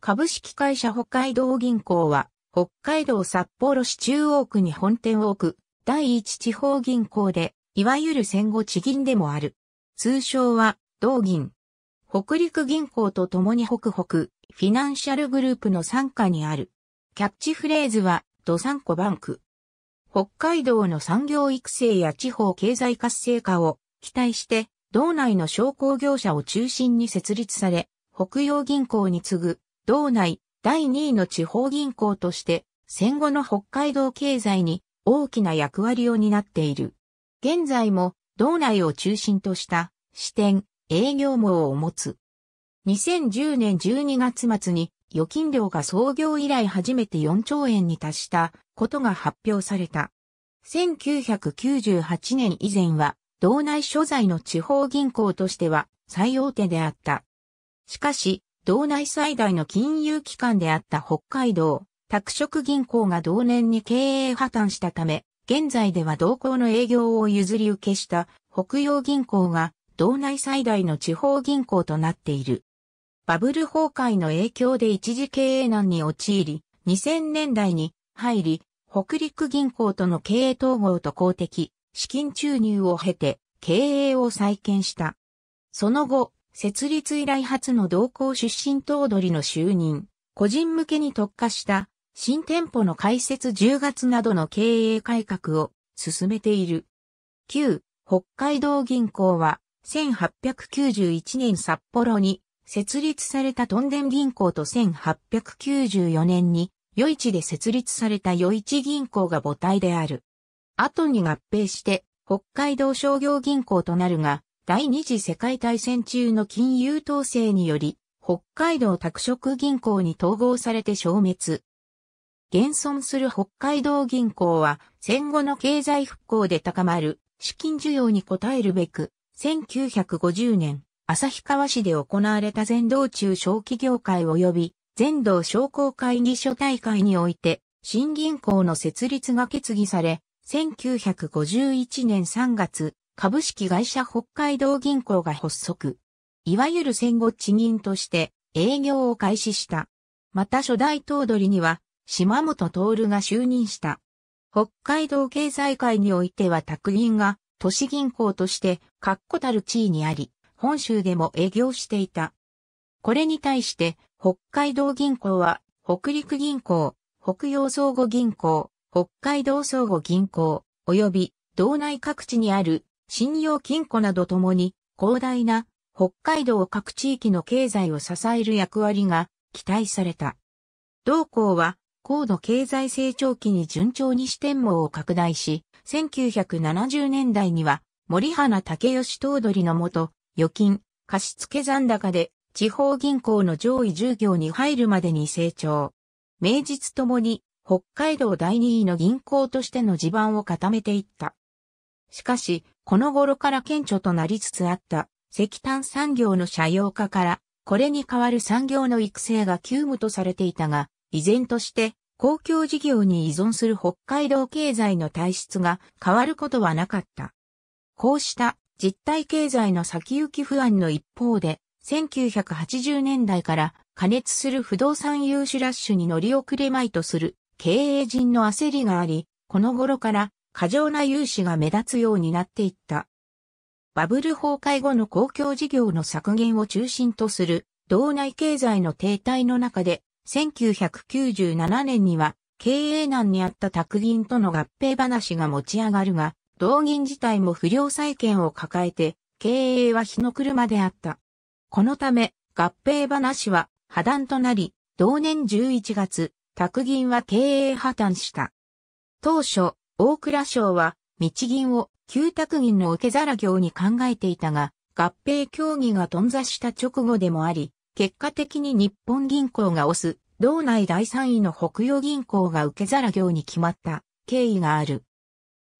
株式会社北海道銀行は、北海道札幌市中央区に本店を置く、第一地方銀行で、いわゆる戦後地銀でもある。通称は、同銀。北陸銀行と共に北北、フィナンシャルグループの傘下にある。キャッチフレーズは、ドサンコバンク。北海道の産業育成や地方経済活性化を期待して、道内の商工業者を中心に設立され、北洋銀行に次ぐ道内第2位の地方銀行として戦後の北海道経済に大きな役割を担っている。現在も道内を中心とした支店、営業網を持つ。2010年12月末に預金量が創業以来初めて4兆円に達したことが発表された。1998年以前は道内所在の地方銀行としては最大手であった。しかし、道内最大の金融機関であった北海道、拓殖銀行が同年に経営破綻したため、現在では同行の営業を譲り受けした北洋銀行が道内最大の地方銀行となっている。バブル崩壊の影響で一時経営難に陥り、2000年代に入り、北陸銀行との経営統合と公的資金注入を経て経営を再建した。その後、設立以来初の同行出身頭取の就任、個人向けに特化した新店舗の開設10月などの経営改革を進めている。旧北海道銀行は1891年札幌に設立されたトンデン銀行と1894年に余市で設立された余市銀行が母体である。後に合併して北海道商業銀行となるが、第二次世界大戦中の金融統制により、北海道拓殖銀行に統合されて消滅。現存する北海道銀行は、戦後の経済復興で高まる資金需要に応えるべく、1950年、旭川市で行われた全道中小企業会及び全道商工会議所大会において、新銀行の設立が決議され、1951年3月、株式会社北海道銀行が発足。いわゆる戦後地銀として営業を開始した。また初代頭取には島本徹が就任した。北海道経済界においては宅銀が都市銀行として確固たる地位にあり、本州でも営業していた。これに対して北海道銀行は北陸銀行、北洋相互銀行、北海道相互銀行、及び道内各地にある信用金庫などともに広大な北海道各地域の経済を支える役割が期待された。同校は高度経済成長期に順調に支店網を拡大し、1970年代には森花武義頭取のもと、預金、貸付残高で地方銀行の上位従業に入るまでに成長。名実ともに北海道第2位の銀行としての地盤を固めていった。しかし、この頃から顕著となりつつあった石炭産業の社用化から、これに代わる産業の育成が急務とされていたが、依然として公共事業に依存する北海道経済の体質が変わることはなかった。こうした実体経済の先行き不安の一方で、1980年代から加熱する不動産融資ラッシュに乗り遅れまいとする経営陣の焦りがあり、この頃から過剰な融資が目立つようになっていった。バブル崩壊後の公共事業の削減を中心とする道内経済の停滞の中で、1997年には経営難にあった宅銀との合併話が持ち上がるが、同銀自体も不良債権を抱えて、経営は日の車であった。このため、合併話は破断となり、同年11月、宅銀は経営破綻した。当初、大蔵省は、日銀を旧宅銀の受け皿業に考えていたが、合併協議が頓挫した直後でもあり、結果的に日本銀行が推す、道内第3位の北洋銀行が受け皿業に決まった経緯がある。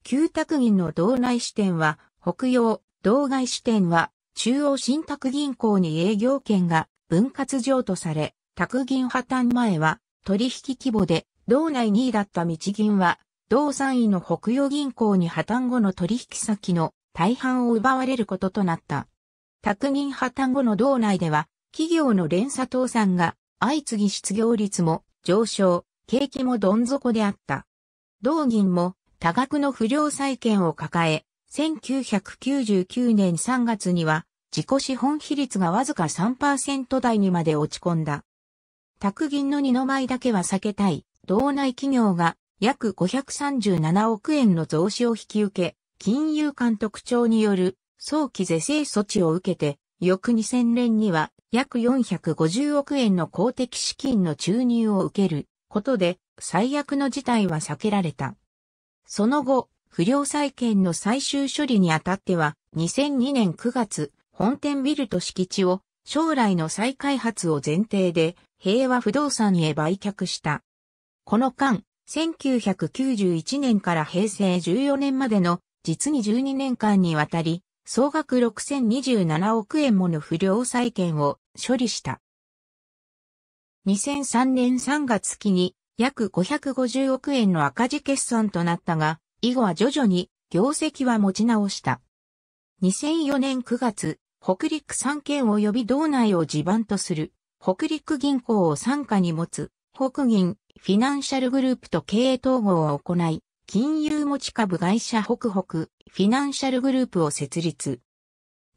旧宅銀の道内支店は、北洋、道外支店は、中央信託銀行に営業権が分割譲渡され、託銀破綻前は取引規模で道内2位だった日銀は同3位の北洋銀行に破綻後の取引先の大半を奪われることとなった。拓銀破綻後の道内では、企業の連鎖倒産が相次ぎ失業率も上昇、景気もどん底であった。同銀も多額の不良債権を抱え、1999年3月には自己資本比率がわずか3%台にまで落ち込んだ。拓銀の二の舞だけは避けたい。道内企業が約537億円の増資を引き受け、金融監督庁による早期是正措置を受けて、翌2000年には約450億円の公的資金の注入を受けることで最悪の事態は避けられた。その後、不良債権の最終処理にあたっては2002年9月、本店ビルと敷地を将来の再開発を前提で平和不動産へ売却した。この間、1991年から平成14年までの実に12年間にわたり、総額6027億円もの不良債権を処理した。2003年3月期に約550億円の赤字決算となったが、以後は徐々に業績は持ち直した。2004年9月、北陸3県及び道内を地盤とする、北陸銀行を傘下に持つ、北銀、フィナンシャルグループと経営統合を行い、金融持ち株会社北北、フィナンシャルグループを設立。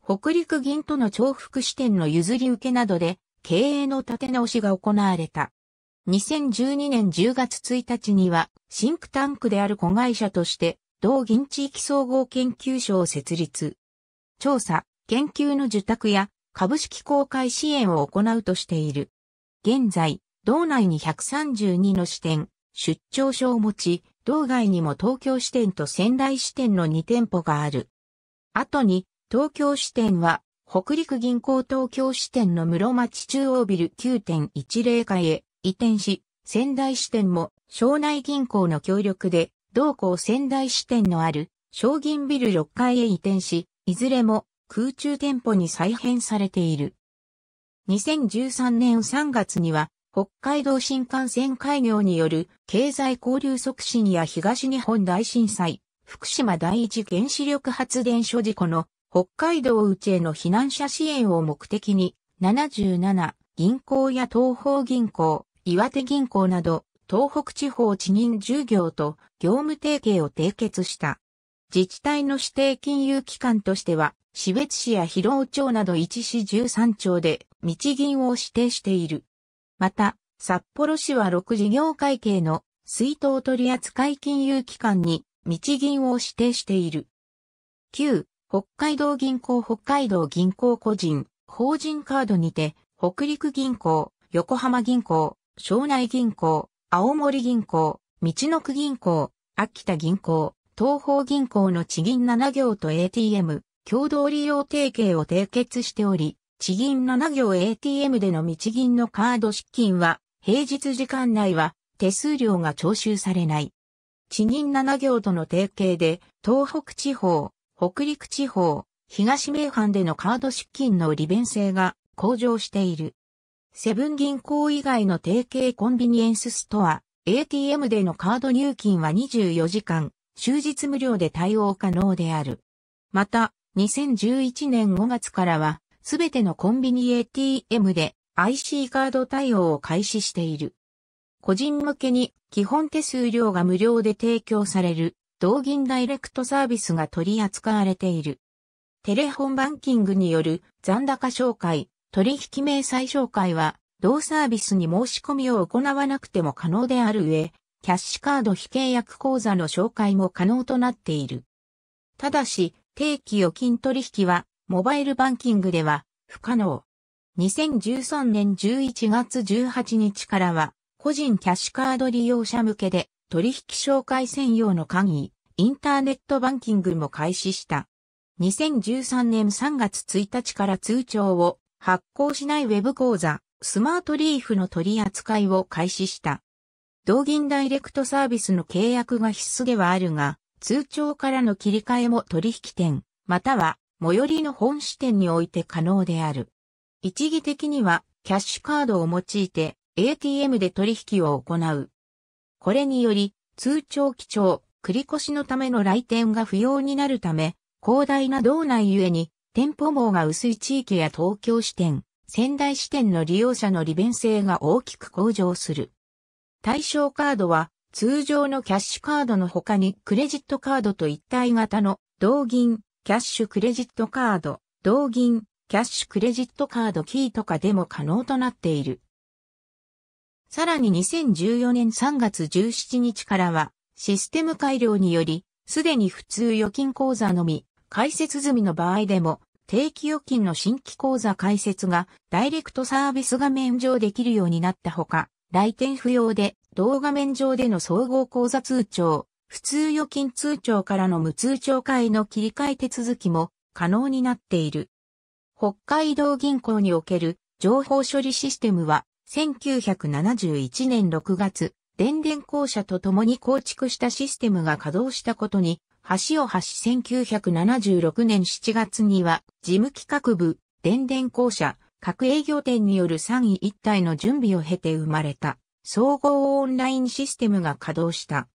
北陸銀との重複支店の譲り受けなどで、経営の立て直しが行われた。2012年10月1日には、シンクタンクである子会社として、同銀地域総合研究所を設立。調査、研究の受託や株式公開支援を行うとしている。現在、道内に132の支店、出張所を持ち、道外にも東京支店と仙台支店の2店舗がある。後に、東京支店は、北陸銀行東京支店の室町中央ビル9.10階へ移転し、仙台支店も省内銀行の協力で、同校仙台支店のある商銀ビル6階へ移転し、いずれも空中店舗に再編されている。2013年3月には北海道新幹線開業による経済交流促進や東日本大震災、福島第一原子力発電所事故の北海道内への避難者支援を目的に、77銀行や東方銀行、岩手銀行など、東北地方地銀従業と業務提携を締結した。自治体の指定金融機関としては、市別市や広尾町など1市13町で日銀を指定している。また、札幌市は6事業会計の水筒取扱金融機関に日銀を指定している。9、北海道銀行北海道銀行個人、法人カードにて、北陸銀行、横浜銀行、庄内銀行、青森銀行、道の区銀行、秋田銀行、東方銀行の地銀7行と ATM、共同利用提携を締結しており、地銀7行 ATM での日銀のカード出金は、平日時間内は手数料が徴収されない。地銀7行との提携で、東北地方、北陸地方、東名阪でのカード出金の利便性が向上している。セブン銀行以外の提携コンビニエンスストア、ATM でのカード入金は24時間、終日無料で対応可能である。また、2011年5月からは、すべてのコンビニ ATM で IC カード対応を開始している。個人向けに基本手数料が無料で提供される同銀ダイレクトサービスが取り扱われている。テレホンバンキングによる残高紹介、取引明細紹介は同サービスに申し込みを行わなくても可能である上、キャッシュカード非契約口座の紹介も可能となっている。ただし、定期預金取引はモバイルバンキングでは不可能。2013年11月18日からは、個人キャッシュカード利用者向けで取引紹介専用の簡易、インターネットバンキングも開始した。2013年3月1日から通帳を発行しないウェブ講座、スマートリーフの取り扱いを開始した。同銀ダイレクトサービスの契約が必須ではあるが、通帳からの切り替えも取引店、または最寄りの本支店において可能である。一義的には、キャッシュカードを用いて ATM で取引を行う。これにより、通帳基調、繰越しのための来店が不要になるため、広大な道内ゆえに、店舗網が薄い地域や東京支店、仙台支店の利用者の利便性が大きく向上する。対象カードは、通常のキャッシュカードの他にクレジットカードと一体型の同銀、キャッシュクレジットカード、同銀、キャッシュクレジットカードキーとかでも可能となっている。さらに2014年3月17日からは、システム改良により、すでに普通預金口座のみ、開設済みの場合でも、定期預金の新規口座開設が、ダイレクトサービス画面上できるようになったほか、来店不要で、動画面上での総合口座通帳、普通預金通帳からの無通帳化への切り替え手続きも可能になっている。北海道銀行における情報処理システムは1971年6月、電電公社と共に構築したシステムが稼働したことに、橋を橋1976年7月には、事務企画部、電電公社、各営業店による3位一体の準備を経て生まれた、総合オンラインシステムが稼働した。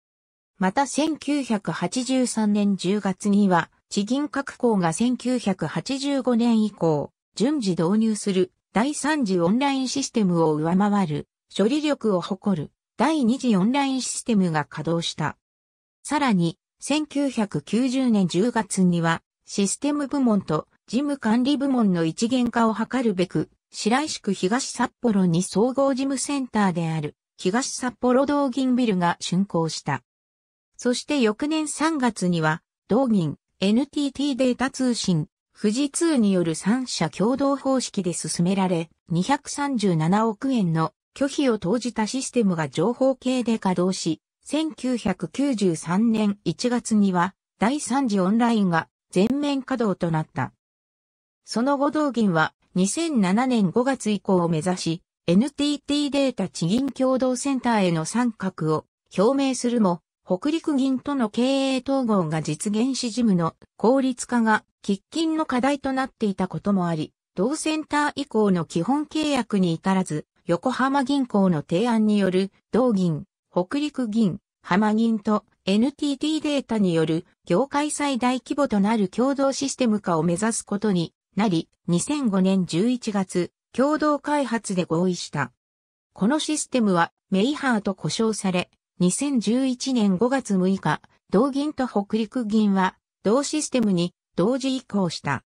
また1983年10月には、地銀各行が1985年以降、順次導入する第3次オンラインシステムを上回る処理力を誇る第2次オンラインシステムが稼働した。さらに、1990年10月には、システム部門と事務管理部門の一元化を図るべく、白石区東札幌に総合事務センターである東札幌道銀ビルが竣工した。そして翌年3月には、同銀、NTT データ通信、富士通による3社共同方式で進められ、237億円の拒否を投じたシステムが情報系で稼働し、1993年1月には第3次オンラインが全面稼働となった。その後同銀は2007年5月以降を目指し、NTT データ地銀共同センターへの参画を表明するも、北陸銀との経営統合が実現し事務の効率化が喫緊の課題となっていたこともあり、同センター以降の基本契約に至らず、横浜銀行の提案による同銀、北陸銀、浜銀と NTT データによる業界最大規模となる共同システム化を目指すことになり、2005年11月、共同開発で合意した。このシステムはメイハーと呼称され、2011年5月6日、同銀と北陸銀は同システムに同時移行した。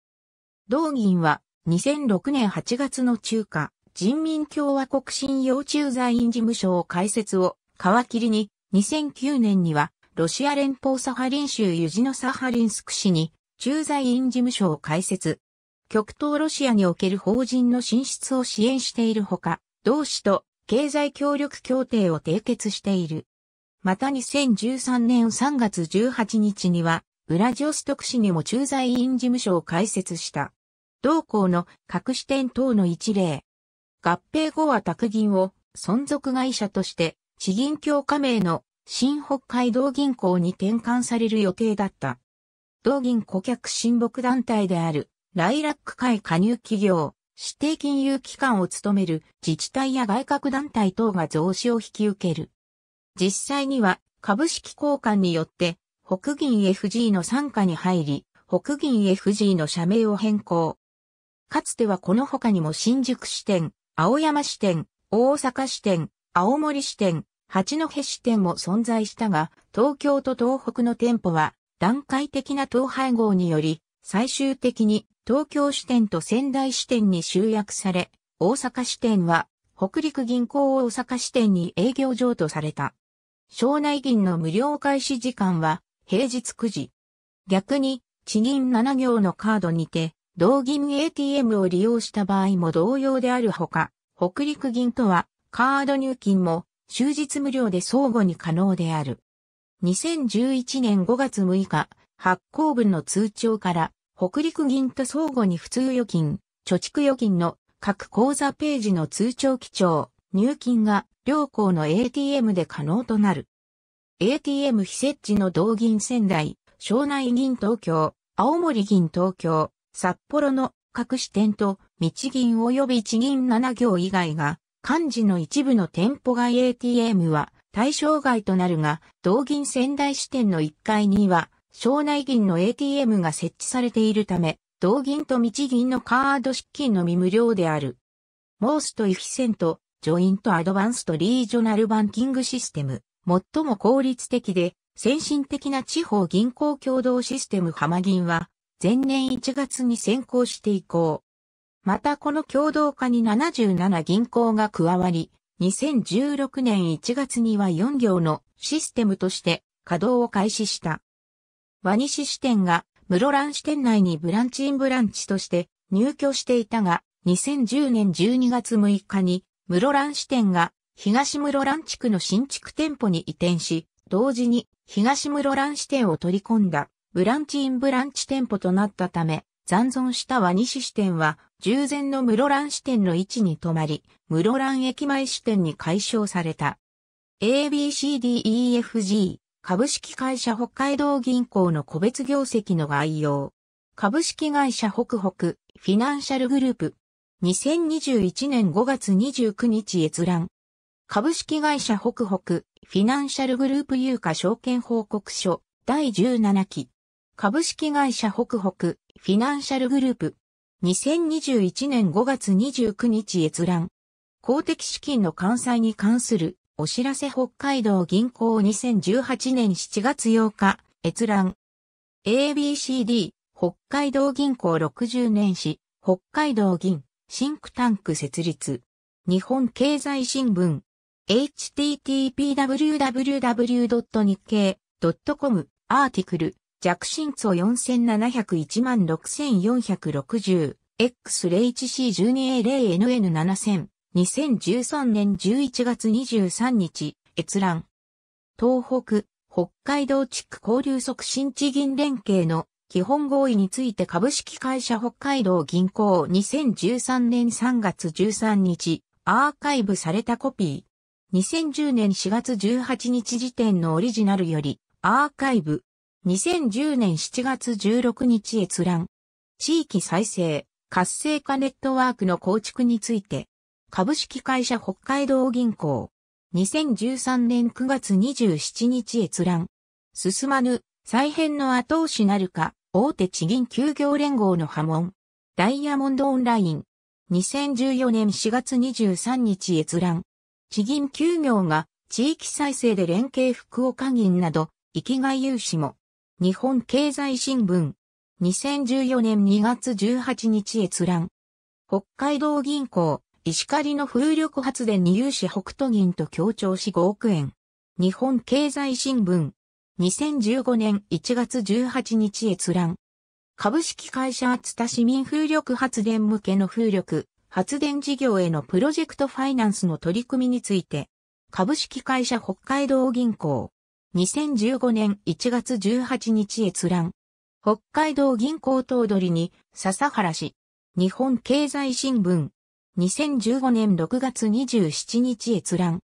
同銀は2006年8月の中華人民共和国信用駐在員事務所を開設を皮切りに2009年にはロシア連邦サハリン州ユジノサハリンスク市に駐在員事務所を開設。極東ロシアにおける法人の進出を支援しているほか、同市と経済協力協定を締結している。また2013年3月18日には、ウラジオストク市にも駐在員事務所を開設した。同校の各支店等の一例。合併後は宅銀を存続会社として、地銀協加盟の新北海道銀行に転換される予定だった。同銀顧客親睦団体である、ライラック会加入企業、指定金融機関を務める自治体や外郭団体等が増資を引き受ける。実際には株式交換によって北銀 FG の参加に入り、北銀 FG の社名を変更。かつてはこの他にも新宿支店、青山支店、大阪支店、青森支店、八戸支店も存在したが、東京と東北の店舗は段階的な統廃合により、最終的に東京支店と仙台支店に集約され、大阪支店は北陸銀行大阪支店に営業上とされた。省内銀の無料開始時間は平日9時。逆に、地銀7行のカードにて、同銀 ATM を利用した場合も同様であるほか、北陸銀とはカード入金も終日無料で相互に可能である。2011年5月6日、発行分の通帳から北陸銀と相互に普通預金、貯蓄預金の各口座ページの通帳基調、入金が両校の ATM で可能となる。ATM 非設置の同銀仙台、庄内銀東京、青森銀東京、札幌の各支店と日銀及び地銀7行以外が、漢字の一部の店舗外 ATM は対象外となるが、同銀仙台支店の1階には、庄内銀の ATM が設置されているため、同銀と日銀のカード出金のみ無料である。モースト・イフィセント、ジョイントアドバンストリージョナルバンキングシステム、最も効率的で、先進的な地方銀行共同システム浜銀は、前年1月に先行して以降。またこの共同化に77銀行が加わり、2016年1月には4行のシステムとして稼働を開始した。和西支店が室蘭支店内にブランチインブランチとして入居していたが、2010年12月6日に室蘭支店が東室蘭地区の新築店舗に移転し、同時に東室蘭支店を取り込んだブランチインブランチ店舗となったため、残存した和西支店は、従前の室蘭支店の位置に止まり、室蘭駅前支店に解消された。ABCDEFG 株式会社北海道銀行の個別業績の概要。株式会社北北フィナンシャルグループ2021年5月29日閲覧。株式会社北北フィナンシャルグループ有価証券報告書第17期。株式会社北北フィナンシャルグループ。2021年5月29日閲覧。公的資金の関西に関するお知らせ北海道銀行2018年7月8日閲覧。ABCD 北海道銀行60年史北海道銀シンクタンク設立。日本経済新聞。http://www.nikkei.com アーティクル。弱心層4701万 6460X 0HC12A0NN7000 2013年11月23日閲覧東北北海道地区交流促進地銀連携の基本合意について株式会社北海道銀行2013年3月13日、アーカイブされたコピー。2010年4月18日時点のオリジナルより、アーカイブ。2010年7月16日閲覧。地域再生、活性化ネットワークの構築について。株式会社北海道銀行。2013年9月27日閲覧。進まぬ、再編の後押しなるか、大手地銀休業連合の波紋。ダイヤモンドオンライン。2014年4月23日閲覧。地銀休業が地域再生で連携福岡銀など、生きがい融資も。日本経済新聞。2014年2月18日閲覧。北海道銀行、石狩の風力発電に融資北都銀と協調し5億円。日本経済新聞。2015年1月18日閲覧。株式会社厚田市民風力発電向けの風力発電事業へのプロジェクトファイナンスの取り組みについて、株式会社北海道銀行。2015年1月18日閲覧。北海道銀行頭取に笹原氏。日本経済新聞。2015年6月27日閲覧。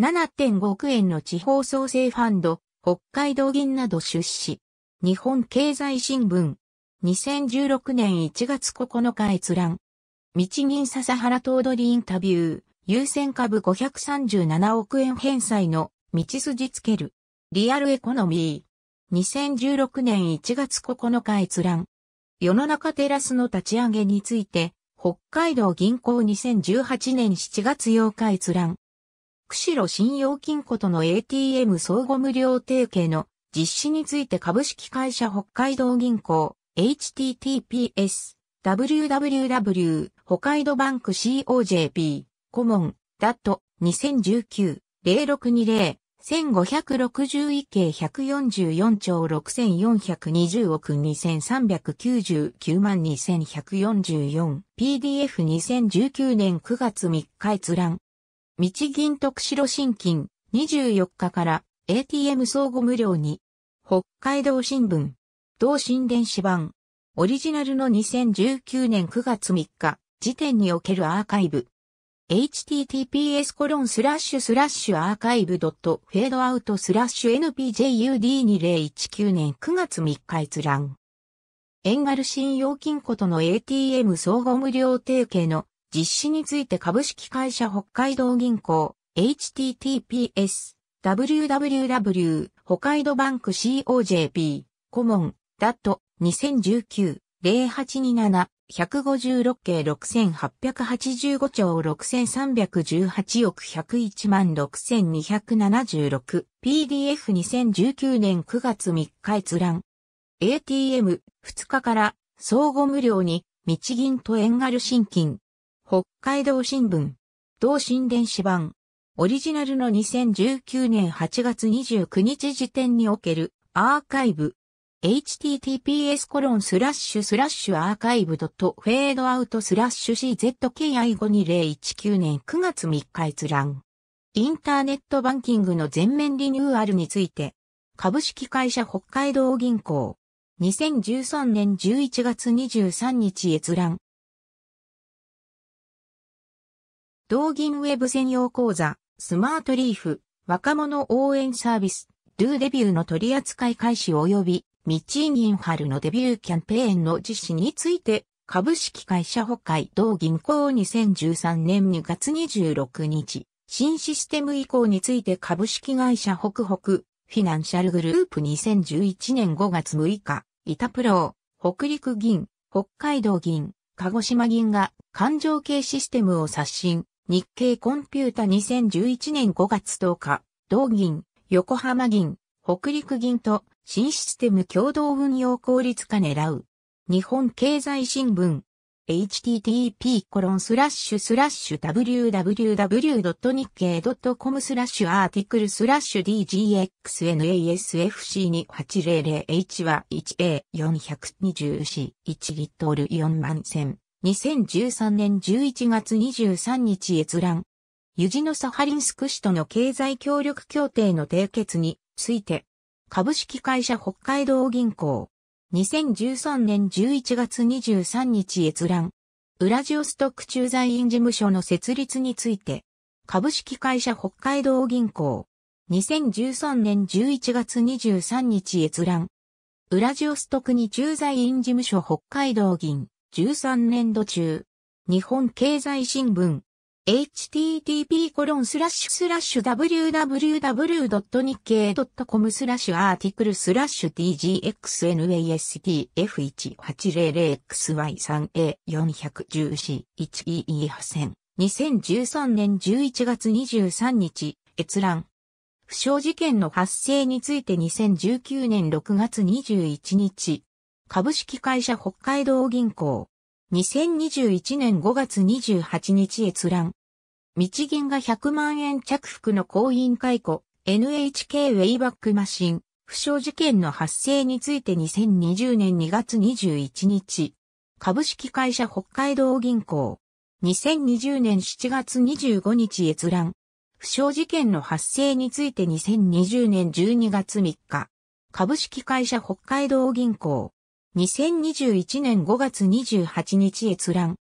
7.5億円の地方創生ファンド、北海道銀など出資。日本経済新聞。2016年1月9日閲覧。日銀笹原頭取インタビュー。優先株537億円返済の道筋つける。リアルエコノミー。2016年1月9日閲覧。世の中テラスの立ち上げについて、北海道銀行2018年7月8日閲覧。釧路信用金庫との ATM 相互無料提携の実施について株式会社北海道銀行 https www 北海道バンク COJP 顧問 DAT2019-0620 1561系144兆6420億2399万 2144PDF2019 年9月3日閲覧日銀特白新金24日から ATM 相互無料に北海道新聞同新電子版オリジナルの2019年9月3日時点におけるアーカイブ https コロンスラッシュスラッシュアーカイブドットフェードアウトスラッシュ npjud2019 年9月3日閲覧。エンガル信用金庫との ATM 総合無料提携の実施について株式会社北海道銀行 https www 北海道バンク COJP コモンダット2019 0827-156計6885兆6318億101万 6276PDF2019 年9月3日閲覧 ATM2 日から相互無料に日銀と円軽新金北海道新聞。同新電子版。オリジナルの2019年8月29日時点におけるアーカイブ。https コロンスラッシュスラッシュアーカイブドットフェードアウトスラッシュ czki52019 年9月3日閲覧。インターネットバンキングの全面リニューアルについて、株式会社北海道銀行、2013年11月23日閲覧。同銀ウェブ専用講座、スマートリーフ、若者応援サービス、ドゥデビューの取扱い開始及び、ミッチーギン春のデビューキャンペーンの実施について、株式会社北海道銀行2013年2月26日、新システム移行について株式会社北北、フィナンシャルグループ2011年5月6日、イタプロ北陸銀、北海道銀、鹿児島銀が環状系システムを刷新、日経コンピュータ2011年5月10日、同銀、横浜銀、北陸銀と新システム共同運用効率化狙う。日本経済新聞。http://www.nikkei.com スラッシュアーティクルスラッシュ dgxnasfc2800h は 1a420c1 リットル4万1000。2013年11月23日閲覧。ユジノサハリンスク市との経済協力協定の締結について、株式会社北海道銀行。2013年11月23日閲覧。ウラジオストック駐在員事務所の設立について、株式会社北海道銀行。2013年11月23日閲覧。ウラジオストクに駐在員事務所北海道銀。2013年度中、日本経済新聞、http://www.nikkei.com スラッシュアーティクルスラッシュ t g x n a s t f 1 8 0 0 x y 3 a 4 1 4 1 e e 8 0 0 0 2013年11月23日、閲覧。不祥事件の発生について2019年6月21日、株式会社北海道銀行。2021年5月28日閲覧。日銀が100万円着服の行員解雇、NHK ウェイバックマシン、不祥事件の発生について2020年2月21日。株式会社北海道銀行。2020年7月25日閲覧。不祥事件の発生について2020年12月3日。株式会社北海道銀行。2021年5月28日閲覧。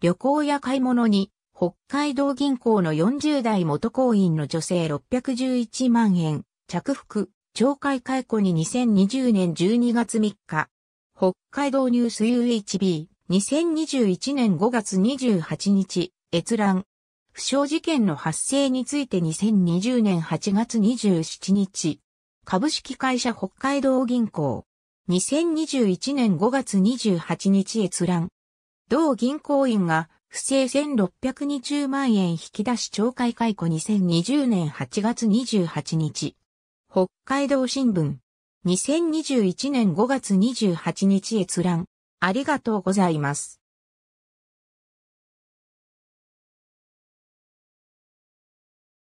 旅行や買い物に、北海道銀行の40代元行員の女性611万円、着服、懲戒解雇に2020年12月3日。北海道ニュース UHB、2021年5月28日、閲覧。不祥事件の発生について2020年8月27日。株式会社北海道銀行。2021年5月28日閲覧。同銀行員が不正1620万円引き出し懲戒解雇2020年8月28日。北海道新聞。2021年5月28日閲覧。ありがとうございます。